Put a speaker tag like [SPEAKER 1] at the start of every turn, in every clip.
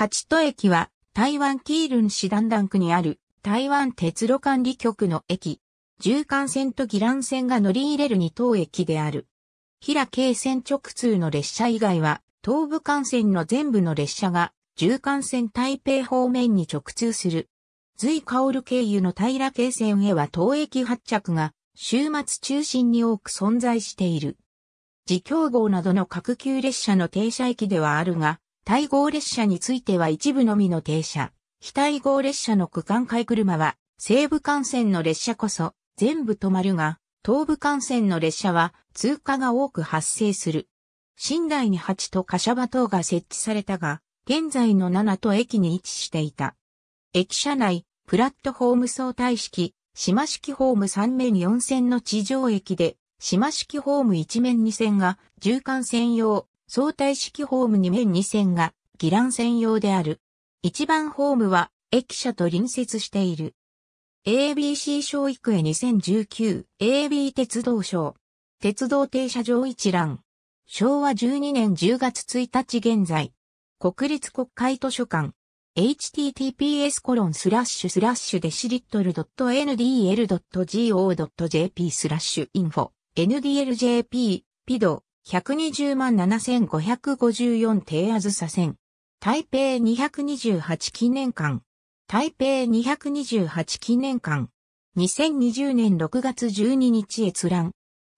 [SPEAKER 1] 八戸駅は台湾キールン市段々区にある台湾鉄路管理局の駅。縦貫線と義蘭線が乗り入れる二等駅である。平京線直通の列車以外は、東武幹線の全部の列車が、縦貫線台北方面に直通する。随薫経由の平京線へは当駅発着が、週末中心に多く存在している。自強号などの各級列車の停車駅ではあるが、対号列車については一部のみの停車。非対号列車の区間回車は、西部幹線の列車こそ全部止まるが、東部幹線の列車は通過が多く発生する。寝台に8とカシャバ等が設置されたが、現在の7と駅に位置していた。駅舎内、プラットホーム相対式、島式ホーム3面4線の地上駅で、島式ホーム1面2線が、縦貫専用、相対式ホーム2面2線が、議覧専用である。一番ホームは、駅舎と隣接している。ABC 小育へ 2019AB 鉄道省。鉄道停車場一覧。昭和12年10月1日現在。国立国会図書館。https コロンスラッシュスラッシュデシリットル .ndl.go.jp スラッシュインフォ ndljp ピド120万7554低圧左さ線。台北228記念館。台北228記念館。2020年6月12日閲覧。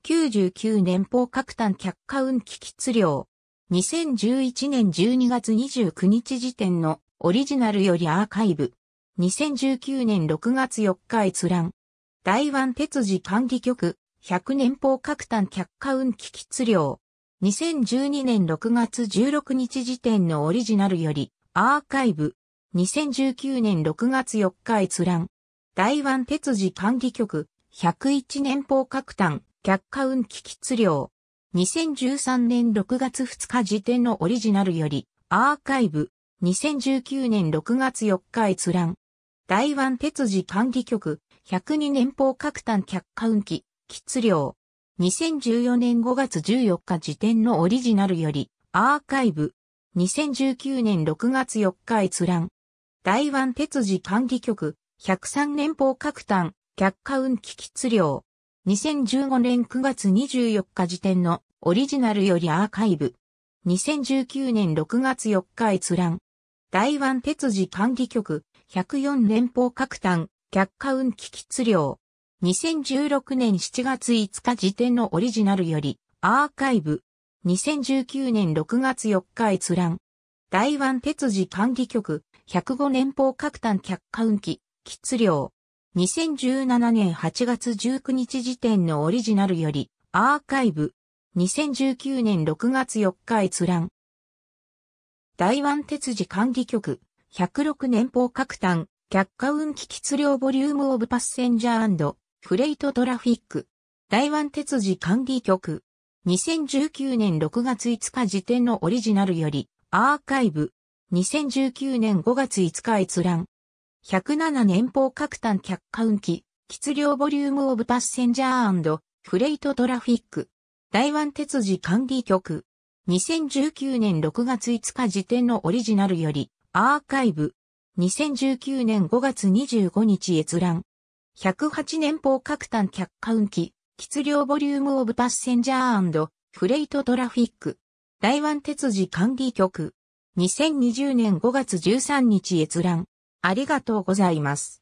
[SPEAKER 1] 99年報各単客家運機喫量。2011年12月29日時点のオリジナルよりアーカイブ。2019年6月4日閲覧。台湾鉄事管理局100年砲各単客下運気質量。2012年6月16日時点のオリジナルより、アーカイブ。2019年6月4日閲覧。台湾鉄次管理局、101年砲各単、客下運気質量。2013年6月2日時点のオリジナルより、アーカイブ。2019年6月4日閲覧。台湾鉄次管理局、102年砲各単客下運気。質量。2014年5月14日時点のオリジナルより、アーカイブ。2019年6月4日閲覧。台湾鉄次管理局、103年報各端、客下運気質量。2015年9月24日時点のオリジナルよりアーカイブ。2019年6月4日閲覧。台湾鉄次管理局、104連邦各端、客下運気質量。2016年7月5日時点のオリジナルより、アーカイブ。2019年6月4日閲覧。台湾鉄次管理局、105年報各単客換機、質量。2017年8月19日時点のオリジナルより、アーカイブ。2019年6月4日閲覧。台湾鉄次管理局、106年報各端、客下運気質量ボリュームオブパッセンジャーフレイトトラフィック、台湾鉄事管理局。2019年6月5日時点のオリジナルより、アーカイブ。2019年5月5日閲覧。107年方各端客観機、質量ボリュームオブパッセンジャーフレイトトラフィック。台湾鉄事管理局。2019年6月5日時点のオリジナルより、アーカイブ。2019年5月25日閲覧。108年砲各脚客運機、質量ボリュームオブパッセンジャーフレイトトラフィック。台湾鉄次管理局。2020年5月13日閲覧。ありがとうございます。